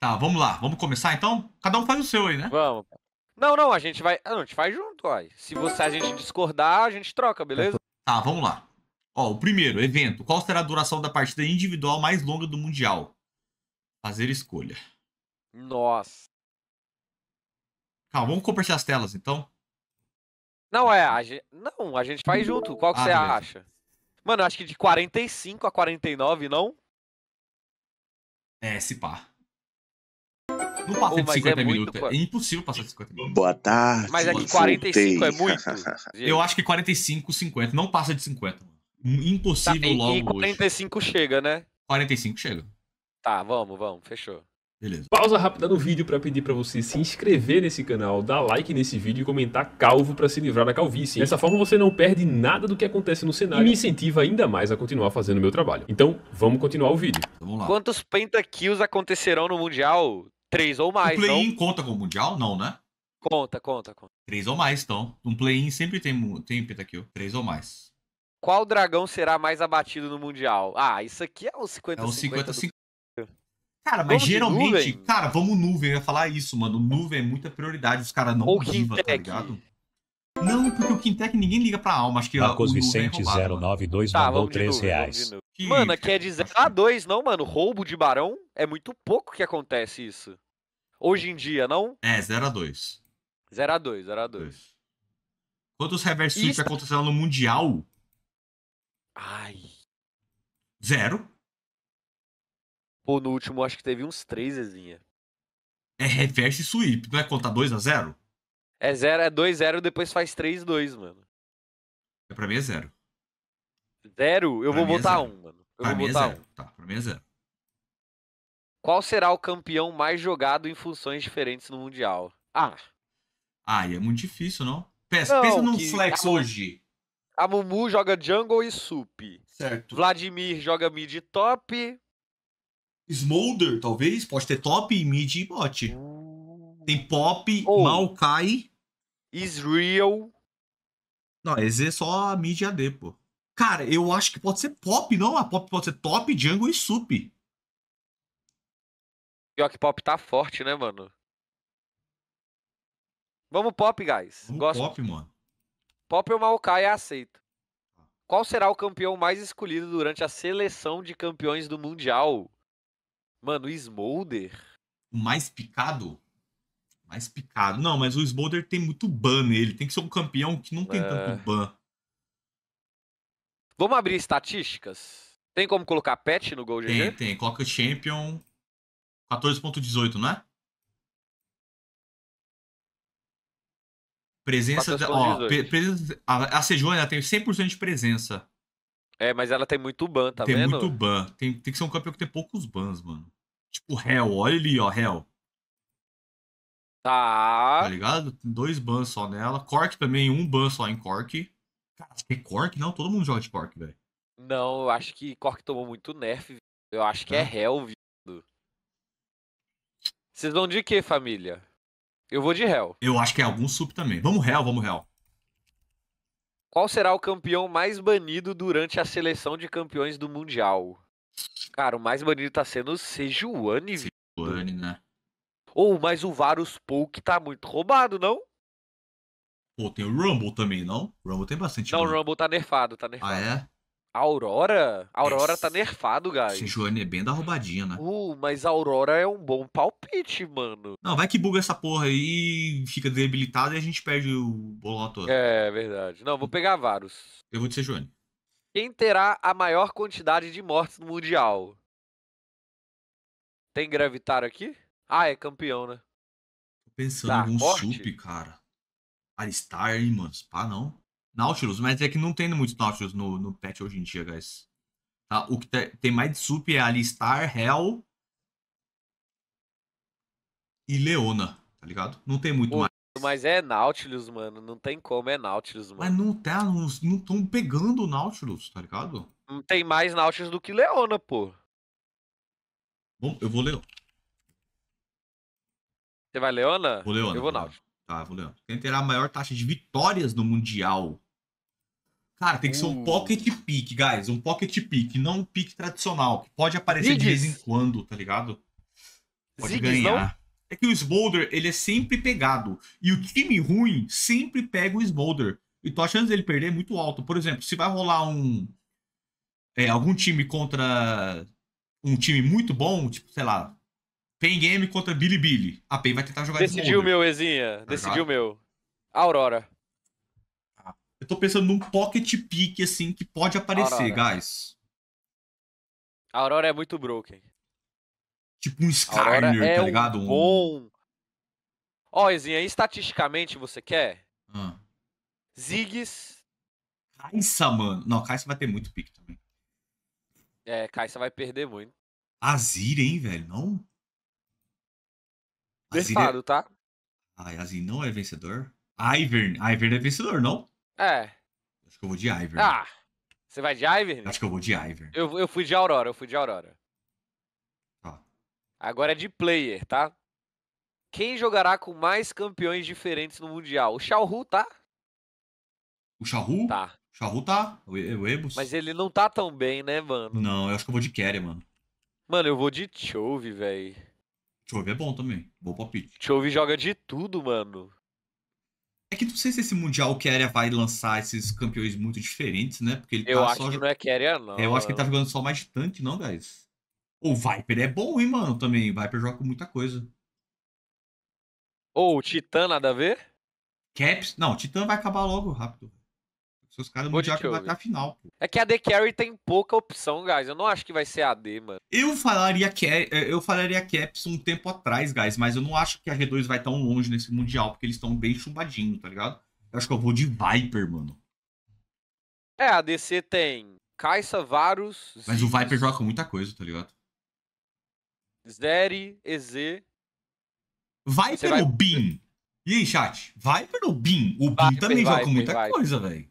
Tá, vamos lá. Vamos começar então? Cada um faz o seu aí, né? Vamos. Não, não, a gente vai. Ah, não, a gente faz junto, ó. Se você a gente discordar, a gente troca, beleza? Tá, vamos lá. Ó, o primeiro, evento. Qual será a duração da partida individual mais longa do Mundial? Fazer escolha. Nossa. Calma, vamos compartilhar as telas então. Não, é, a gente, não, a gente faz junto. Qual que ah, você beleza. acha? Mano, acho que de 45 a 49, não? É, se pá. Não passa de 50 é minutos. Muito, é impossível passar de 50 minutos. Boa tarde. Mas é que 45 voltei. é muito. Eu acho que 45, 50. Não passa de 50. Impossível tá, e, logo. E 45 hoje. chega, né? 45 chega. Tá, vamos, vamos. Fechou. Beleza. Pausa rápida no vídeo para pedir para você se inscrever nesse canal, dar like nesse vídeo e comentar calvo para se livrar da calvície. Dessa forma você não perde nada do que acontece no cenário e me incentiva ainda mais a continuar fazendo meu trabalho. Então, vamos continuar o vídeo. Então, vamos lá. Quantos pentakills acontecerão no Mundial? Três ou mais. O play-in conta com o Mundial? Não, né? Conta, conta, conta. Três ou mais, então. Um play-in sempre tem, tem pentakill. Três ou mais. Qual dragão será mais abatido no Mundial? Ah, isso aqui é o 50 É o 50 50 do... Cara, mas vamos geralmente, cara, vamos nuvem, eu ia falar isso, mano. Nuvem é muita prioridade, os caras não ou tá ligado? Não, porque o Quintec ninguém liga pra alma. Acho que Marcos o, o é Vicente é roubado, 092 tá, mandou 3 novo, reais. Que... Mano, aqui é de 0 a 2, não, mano. Roubo de barão é muito pouco que acontece isso. Hoje em dia, não? É, 0 a 2. 0 a 2, 0 a 2. Quantos reversos isso... Tá- aconteceram no Mundial? Ai. Zero. Pô, no último acho que teve uns três, Ezinha. É reverse sweep, não é contar 2 a 0 é 0, é 2, 0, depois faz 3, 2, mano. É, pra mim é 0. 0? Eu pra vou é botar 1, é um, mano. Eu pra vou é botar 1. É um. Tá, pra mim é 0. Qual será o campeão mais jogado em funções diferentes no Mundial? Ah. Ah, e é muito difícil, não? Pensa, não, pensa num flex a, hoje. A Mumu joga jungle e sup. Certo. Vladimir joga mid top. Smolder, talvez? Pode ter top, e mid e bot. Uh. Tem Pop, oh. Maokai. Israel. Não, EZ é só a mídia D, pô. Cara, eu acho que pode ser Pop, não? A Pop pode ser Top, Django e Sup. Pior que Pop tá forte, né, mano? Vamos Pop, guys. Vamos Gosto. Pop, mano. Pop ou Maokai aceito. Qual será o campeão mais escolhido durante a seleção de campeões do Mundial? Mano, Smolder. O mais picado? mais picado. Não, mas o Smolder tem muito ban nele. Tem que ser um campeão que não tem é... tanto ban. Vamos abrir estatísticas? Tem como colocar pet no Gol Tem, tem. Coloca Champion 14.18, não é? Presença, ó, presença, a, a Sejuani ela tem 100% de presença. É, mas ela tem muito ban, tá tem vendo? Tem muito ban. Tem, tem que ser um campeão que tem poucos bans, mano. Tipo, hum. Hell, olha ali, ó, Hell. Tá. Tá ligado? Dois bans só nela. Cork também, um ban só em Cork. Cara, você tem Cork? Não, todo mundo joga de Cork, velho. Não, eu acho que Cork tomou muito nerf. Eu acho que é, é Hell, viu? Vocês vão de quê, família? Eu vou de Hell. Eu acho que é algum sup também. Vamos Hell, vamos Hell. Qual será o campeão mais banido durante a seleção de campeões do Mundial? Cara, o mais banido tá sendo o Sejuani, Sejuani, né? Ou, oh, mas o Varus Polk tá muito roubado, não? Pô, tem o Rumble também, não? O Rumble tem bastante. Não, o Rumble tá nerfado, tá ah, nerfado. Ah, é? Aurora? Aurora tá nerfado, guys. Esse Joane é bem da roubadinha, né? Uh, mas Aurora é um bom palpite, mano. Não, vai que buga essa porra aí, fica debilitado e a gente perde o bolão todo. É, verdade. Não, vou pegar Varus. Eu vou dizer Joane. Quem terá a maior quantidade de mortes no Mundial? Tem Gravitar aqui? Ah, é campeão, né? Tô pensando tá, em um sup, cara. Alistar, hein, mano? Pá, não. Nautilus, mas é que não tem muito Nautilus no, no patch hoje em dia, guys. Tá, o que tem mais de sup é Alistar, Hell e Leona, tá ligado? Não tem muito Pô, mais. Mas é Nautilus, mano. Não tem como, é Nautilus, mano. Mas não tá, não estão pegando o Nautilus, tá ligado? Não tem mais Nautilus do que Leona, pô. Bom, eu vou ler. Você vai Leona? Vou Leona. Eu vou Náutico. Tá, vou Leona. Quem terá é a maior taxa de vitórias no Mundial? Cara, tem que uh. ser um uh. pocket pick, guys. Um pocket pick, não um pick tradicional, que pode aparecer Ziggs. de vez em quando, tá ligado? Pode Ziggs, ganhar. Não? É que o Smolder, ele é sempre pegado. E o time ruim sempre pega o Smolder. Então achando chance dele perder é muito alto Por exemplo, se vai rolar um. É, algum time contra um time muito bom, tipo, sei lá, Pain Game contra Bilibili. A Pain vai tentar jogar Decidiu de o meu, Ezinha. Decidiu o meu. Aurora. Ah, eu tô pensando num pocket pick, assim, que pode aparecer, Aurora. guys. Aurora é muito broken. Tipo um Skarner, é tá ligado? Um bom. Ó, oh, Ezinha, estatisticamente você quer? Ah. Ziggs. Caissa, mano. Não, Caissa vai ter muito pick também. É, Caissa vai perder muito. Azir, hein, velho? Não? Defado, tá? Ah, Yazin não é vencedor? Ivern. Ivern é vencedor, não? É. Acho que eu vou de Ivern. Ah, você vai de Ivern? Acho que eu vou de Ivern. Eu, eu fui de Aurora, eu fui de Aurora. Tá. Agora é de player, tá? Quem jogará com mais campeões diferentes no Mundial? O Xiaohu, tá? O Xiaohu? Tá. O Xiaohu tá. O, o Ebus. Mas ele não tá tão bem, né, mano? Não, eu acho que eu vou de Kerry, mano. Mano, eu vou de Chove, velho. Chove é bom também. Bom palpite. Chove joga de tudo, mano. É que não sei se esse Mundial o Keria vai lançar esses campeões muito diferentes, né? Porque ele eu tá acho só... que não é Keria, não. É, eu mano. acho que ele tá jogando só mais tanque, não, guys? O Viper é bom, hein, mano, também. O Viper joga com muita coisa. Ou oh, o Titã, nada a ver? Caps? Não, o Titã vai acabar logo, rápido. Se os caras não já a final. Pô. É que a AD Carry tem pouca opção, guys. Eu não acho que vai ser AD, mano. Eu falaria que é, é, eu falaria Caps é um tempo atrás, guys, mas eu não acho que a r 2 vai tão longe nesse mundial, porque eles estão bem chumbadinho, tá ligado? Eu acho que eu vou de Viper, mano. É, a DC tem Caixa, Varus. Mas o Viper joga com muita coisa, tá ligado? Zeri, EZ. Viper vai... ou Bin? E aí, chat? Viper ou Bin? O Bin também Viper, joga com muita Viper. coisa, velho.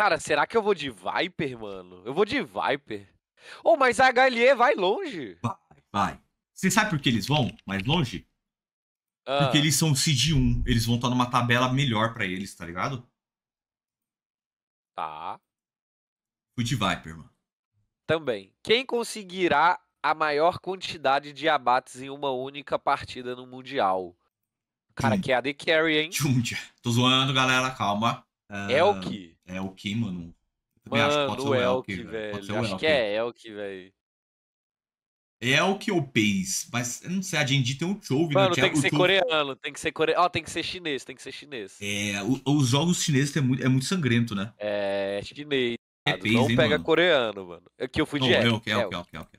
Cara, será que eu vou de Viper, mano? Eu vou de Viper. Oh, mas a HLE vai longe. Vai, vai. Você sabe por que eles vão mais longe? Ah. Porque eles são seed 1. Eles vão estar numa tabela melhor para eles, tá ligado? Tá. Fui de Viper, mano. Também. Quem conseguirá a maior quantidade de abates em uma única partida no Mundial? Cara, hum. que é a The Carry, hein? Tchundia. Tô zoando, galera. Calma. Uh, Elk? Elk, mano. Eu mano, acho que pode ser o é Elk, Elk velho. Pode o Elk. Acho que é Elk, velho. Elk ou Pace? Mas, não sei, a gente tem um Chove, né? Mano, tem é que ser coreano, tem que ser coreano. tem que ser chinês, tem que ser chinês. É, o, os jogos chineses é muito, é muito sangrento, né? É, é chinês. É pace, não hein, pega mano? coreano, mano. que eu fui de Elk, Elk, Elk, Elk, Elk.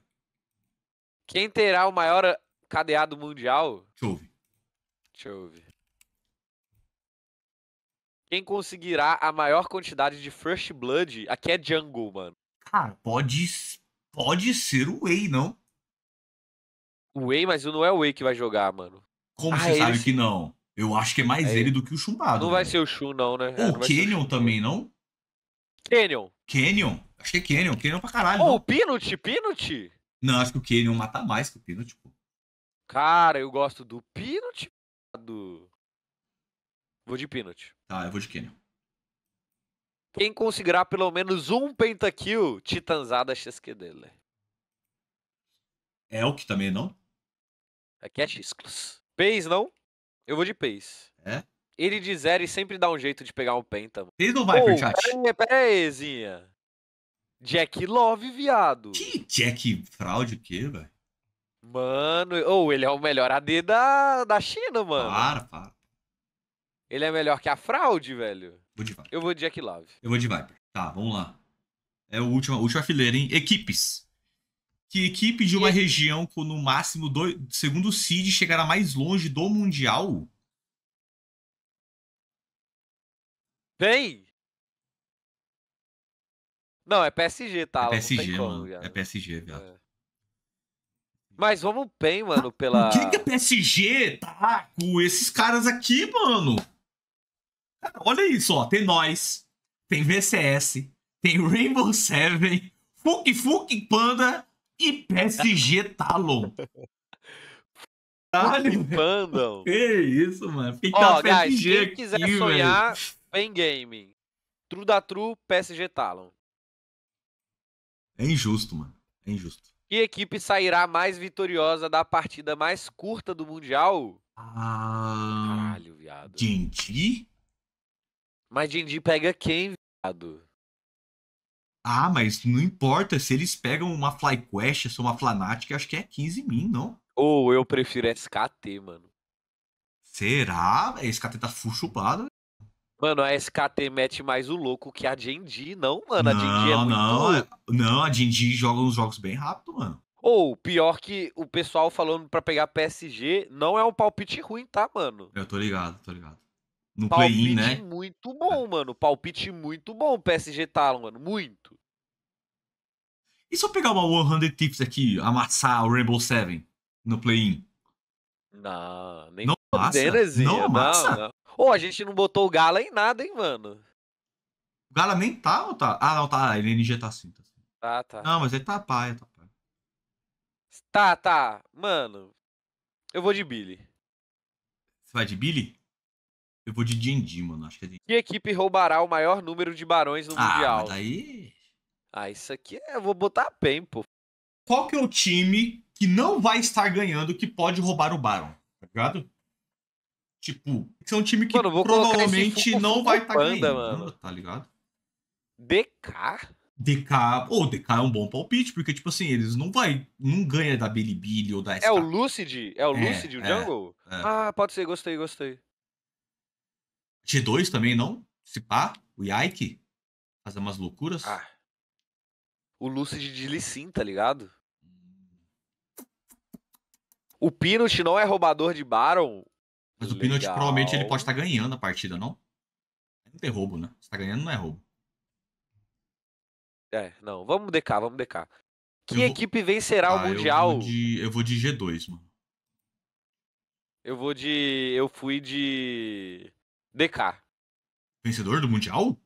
Quem terá o maior cadeado mundial? Chove. Chove. Quem conseguirá a maior quantidade de First Blood? Aqui é Jungle, mano. Cara, pode, pode ser o Way, não? O Way, mas não é o Way que vai jogar, mano. Como ah, você sabe sim. que não? Eu acho que é mais é ele do que o chumbado. Não vai ser o Shun, não, né? Ou é, o Canyon também, não? Canyon. Canyon? Acho que é Canyon. Canyon pra caralho. Ou oh, o Pinot, Pinot? Não, acho que o Canyon mata mais que o Pinot, pô. Cara, eu gosto do Pinot, Do... Vou de pênalti. Tá, eu vou de Kenyon. Quem conseguirá pelo menos um pentakill, titanzada dele? É o que também não? Aqui é, é Xclus. Pace não? Eu vou de Pace. É? Ele de zero e sempre dá um jeito de pegar um penta. Ele não vai, chat. Pera, pera aí, Zinha. Jack Love, viado. Que Jack fraude o quê, velho? Mano, ou oh, ele é o melhor AD da, da China, mano. Para, para. Ele é melhor que a fraude, velho? Vou de Viper. Eu vou de Jack Love. Eu vou de Viper. Tá, vamos lá. É a última, a última fileira, hein? Equipes. Que equipe de uma e... região com no máximo, dois, segundo o CID, chegará mais longe do Mundial? Bem! Não, é PSG, tá? É PSG, como, mano. É PSG, viado. É. Mas vamos bem, mano, pela. O que, que é PSG tá com esses caras aqui, mano? Olha isso, ó. Tem nós, tem VCS, tem Rainbow Seven, Fuk Fuk Panda e PSG Talon. Caralho, Panda. Que isso, mano. Fica ó, guys, quem aqui, quiser velho. sonhar, vem game. True da True, PSG Talon. É injusto, mano. É injusto. Que equipe sairá mais vitoriosa da partida mais curta do Mundial? Ah, Caralho, viado. Gente. Mas Dindi pega quem, viado? Ah, mas não importa. Se eles pegam uma FlyQuest ou uma Fanatic, acho que é 15 mil, não? Ou eu prefiro SKT, mano. Será? A SKT tá full chupado. Mano, a SKT mete mais o louco que a Dindi, não, mano. A Genji é muito não, Não, a Dindi joga uns jogos bem rápido, mano. Ou, pior que o pessoal falando pra pegar PSG, não é um palpite ruim, tá, mano? Eu tô ligado, tô ligado no play-in, né? muito é. bom, mano. Palpite muito bom, PSG Talon, tá mano. Muito. E se eu pegar uma 100 Tips aqui, amassar o Rainbow Seven no play-in? Não, nem não massa. Não, massa. Não, Ô, oh, a gente não botou o Gala em nada, hein, mano. O Gala nem tá ou tá? Ah, não, tá. Ele LNG tá sim, tá sim. Tá, tá. Não, mas ele tá paia, tá paia. Tá, tá. Mano, eu vou de Billy. Você vai de Billy? Eu vou de D&D, mano. Acho que é Que equipe roubará o maior número de barões no ah, Mundial? Ah, daí. Ah, isso aqui é... Eu vou botar a PEN, pô. Qual que é o time que não vai estar ganhando que pode roubar o Barão? Tá ligado? Tipo, esse é um time que mano, provavelmente não vai estar tá ganhando, mano. tá ligado? DK? DK, ou oh, DK é um bom palpite, porque, tipo assim, eles não vai, não ganha da Bilibili ou da SK. É o Lucid? É o é, Lucid, é, o Jungle? É, é. Ah, pode ser, gostei, gostei. G2 também não? Se pá, o Yaiki? Fazer umas loucuras? Ah. O Lucid de Lissin, tá ligado? O Pinot não é roubador de Baron. Mas o Pinot provavelmente ele pode estar tá ganhando a partida, não? Não tem roubo, né? Se tá ganhando, não é roubo. É, não. Vamos DK, vamos DK. Que equipe vencerá ah, o Mundial? Eu vou, de... eu vou de G2, mano. Eu vou de. Eu fui de. DK. Vencedor do Mundial?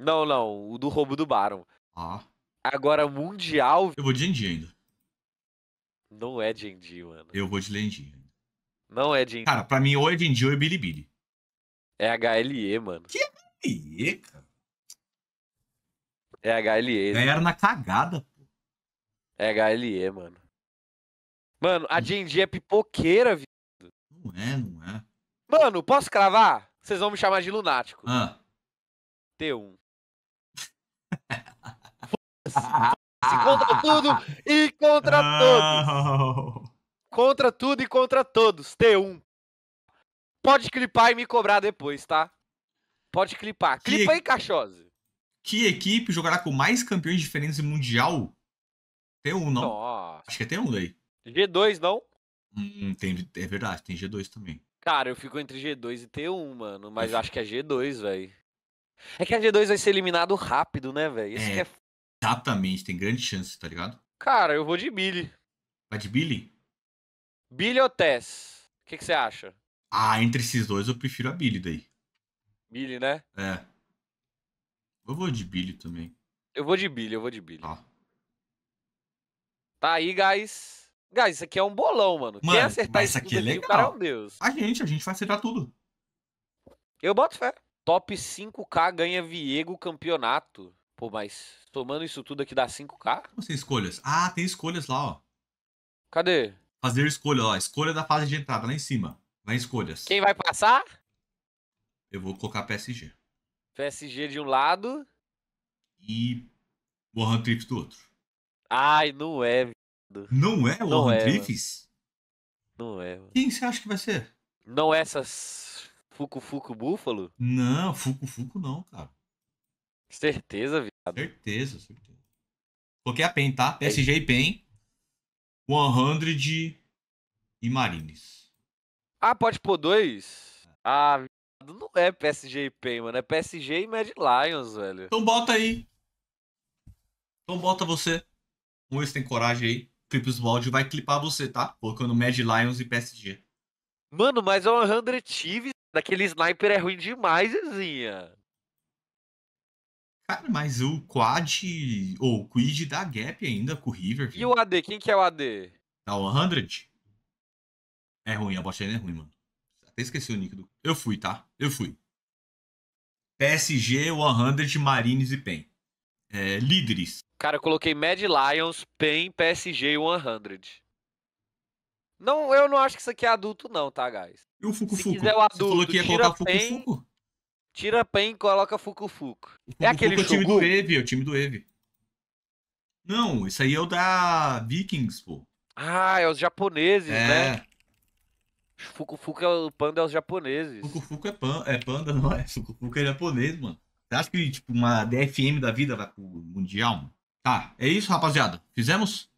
Não, não, o do roubo do Baron. Ah. Agora, Mundial. Eu vou de Genji ainda. Não é Genji, mano. Eu vou de Genji. Não é Genji. Cara, pra mim, ou é Genji ou é Bilibili. É HLE, mano. Que HLE, cara? É HLE. Né? Ganharam na cagada, pô. É HLE, mano. Mano, a Genji hum. é pipoqueira, viado. Não é, não é. Mano, posso cravar? Vocês vão me chamar de lunático. Ah. T1. Se contra tudo e contra oh. todos. Contra tudo e contra todos. T1. Pode clipar e me cobrar depois, tá? Pode clipar. Que Clipa aí, Cachose. Que equipe jogará com mais campeões diferentes no Mundial? T1, não? Nossa. Acho que é T1 daí. G2, não? Hum, tem, é verdade, tem G2 também. Cara, eu fico entre G2 e T1, mano. Mas é. acho que é G2, velho. É que a G2 vai ser eliminado rápido, né, velho? É, é... Exatamente, tem grande chance, tá ligado? Cara, eu vou de Billy. Vai de Billy? Billy ou Tess? O que você acha? Ah, entre esses dois eu prefiro a Billy daí. Billy, né? É. Eu vou de Billy também. Eu vou de Billy, eu vou de Billy. Tá. Tá aí, guys. Gás, isso aqui é um bolão, mano. mano Quem acertar isso aqui é legal. Aqui, cara, é um deus. A gente, a gente vai acertar tudo. Eu boto fé. Top 5K ganha Viego campeonato. Pô, mas tomando isso tudo aqui dá 5K? Como assim, escolhas? Ah, tem escolhas lá, ó. Cadê? Fazer escolha, ó. Escolha da fase de entrada, lá em cima. Lá em escolhas. Quem vai passar? Eu vou colocar PSG. PSG de um lado. E Warren Trips do outro. Ai, não é, não é o não Griffiths? É, não é. Mano. Quem você acha que vai ser? Não é essas Fuku Fuku Búfalo? Não, Fuku Fuku não, cara. Certeza, viado. Certeza, certeza. Coloquei a PEN, tá? É PSG e PEN. 100 e Marines. Ah, pode pôr dois? Ah, não é PSG e PEN, mano. É PSG e Mad Lions, velho. Então bota aí. Então bota você. Vamos ver se tem coragem aí. Clips Wald vai clipar você, tá? Colocando Mad Lions e PSG. Mano, mas é o 100 Thieves daquele sniper é ruim demais, Zinha. Cara, mas o quad. Ou oh, o quid dá gap ainda com o River. Filho. E o AD? Quem que é o AD? Tá, o 100? É ruim, a bot é ruim, mano. Até esqueci o nick do. Eu fui, tá? Eu fui. PSG, 100, Marines e PEN. É, líderes. Cara, eu coloquei Mad Lions, PEN, PSG 100. Não, eu não acho que isso aqui é adulto não, tá, guys? E o Fuku Se Fuku? quiser o adulto, Você falou que ia Pen, Fuku? tira PEN e coloca Fuku Fuku. Fuku é aquele Fuku é o time do Eve, é o time do Eve. Não, isso aí é o da Vikings, pô. Ah, é os japoneses, né? é. né? Fuku Fuku é o panda é os japoneses. Fuku Fuku é, pan, é panda, não é? Fuku Fuku é japonês, mano. Você acha que, tipo, uma DFM da vida vai pro Mundial, mano? Tá, é isso, rapaziada. Fizemos?